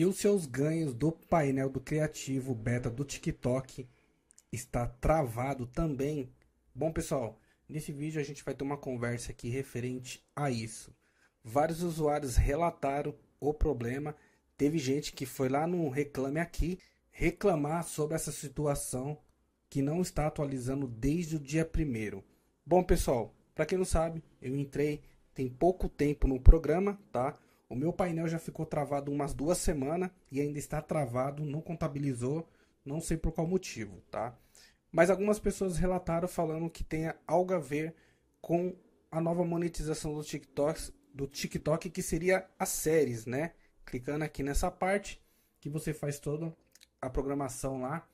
E os seus ganhos do painel do criativo beta do TikTok está travado também. Bom, pessoal, nesse vídeo a gente vai ter uma conversa aqui referente a isso. Vários usuários relataram o problema. Teve gente que foi lá no Reclame Aqui reclamar sobre essa situação que não está atualizando desde o dia 1. Bom, pessoal, para quem não sabe, eu entrei tem pouco tempo no programa, tá? O meu painel já ficou travado umas duas semanas e ainda está travado, não contabilizou, não sei por qual motivo, tá? Mas algumas pessoas relataram falando que tenha algo a ver com a nova monetização do TikTok, do TikTok que seria as séries, né? Clicando aqui nessa parte que você faz toda a programação lá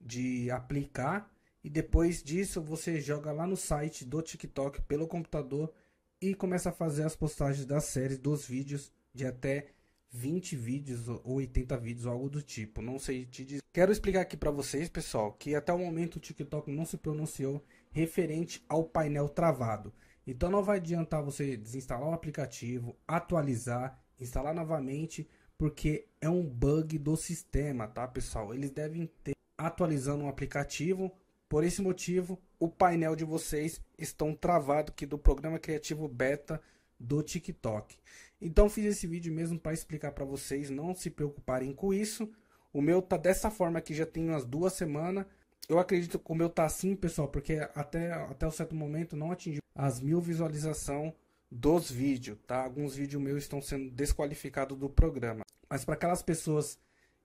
de aplicar e depois disso você joga lá no site do TikTok pelo computador e começa a fazer as postagens das séries, dos vídeos, de até 20 vídeos ou 80 vídeos, algo do tipo. Não sei te dizer. Quero explicar aqui para vocês, pessoal, que até o momento o TikTok não se pronunciou referente ao painel travado. Então não vai adiantar você desinstalar o aplicativo, atualizar, instalar novamente, porque é um bug do sistema, tá, pessoal? Eles devem ter atualizando o aplicativo por esse motivo, o painel de vocês estão travado aqui do programa criativo beta do TikTok. Então fiz esse vídeo mesmo para explicar para vocês, não se preocuparem com isso. O meu tá dessa forma aqui já tem umas duas semanas. Eu acredito que o meu tá assim, pessoal, porque até, até o certo momento não atingiu as mil visualizações dos vídeos, tá? Alguns vídeos meus estão sendo desqualificados do programa. Mas para aquelas pessoas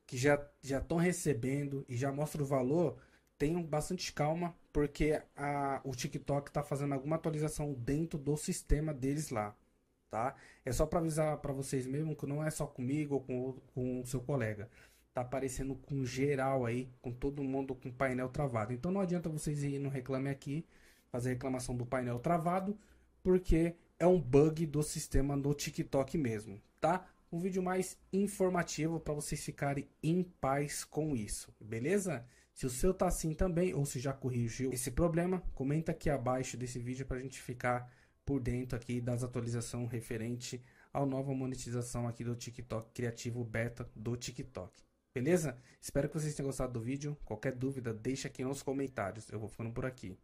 que já já estão recebendo e já mostram o valor, tenham bastante calma, porque a, o TikTok está fazendo alguma atualização dentro do sistema deles lá, tá? É só para avisar para vocês mesmo que não é só comigo ou com, com o seu colega. Tá aparecendo com geral aí, com todo mundo com painel travado. Então não adianta vocês ir no Reclame Aqui, fazer reclamação do painel travado, porque é um bug do sistema no TikTok mesmo, tá? um vídeo mais informativo para vocês ficarem em paz com isso, beleza? Se o seu está assim também, ou se já corrigiu esse problema, comenta aqui abaixo desse vídeo para a gente ficar por dentro aqui das atualizações referente à nova monetização aqui do TikTok Criativo Beta do TikTok. Beleza? Espero que vocês tenham gostado do vídeo. Qualquer dúvida, deixa aqui nos comentários. Eu vou ficando por aqui.